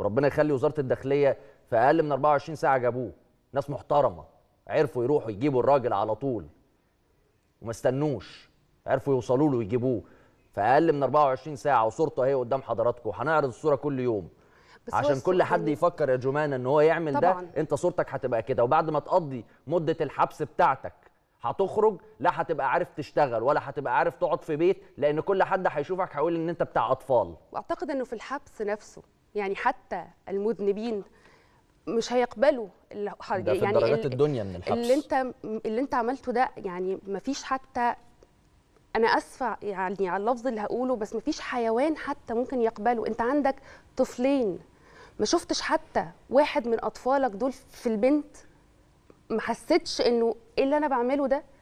وربنا يخلي وزاره الداخليه في اقل من 24 ساعه جابوه ناس محترمه عرفوا يروحوا يجيبوا الراجل على طول وما استنوش عرفوا يوصلوا له ويجيبوه في اقل من 24 ساعه وصورته اهي قدام حضراتكم هنعرض الصوره كل يوم بس عشان كل حد يفكر يا جمانه ان هو يعمل طبعًا. ده انت صورتك هتبقى كده وبعد ما تقضي مده الحبس بتاعتك هتخرج لا هتبقى عارف تشتغل ولا هتبقى عارف تقعد في بيت لان كل حد هيشوفك هيقول ان انت بتاع اطفال واعتقد انه في الحبس نفسه يعني حتى المذنبين مش هيقبلوا اللي ده في يعني درجات الدنيا من الحبس اللي انت اللي انت عملته ده يعني مفيش حتى انا اسفه يعني على اللفظ اللي هقوله بس مفيش حيوان حتى ممكن يقبله انت عندك طفلين ما شفتش حتى واحد من اطفالك دول في البنت ما حسيتش انه ايه اللي انا بعمله ده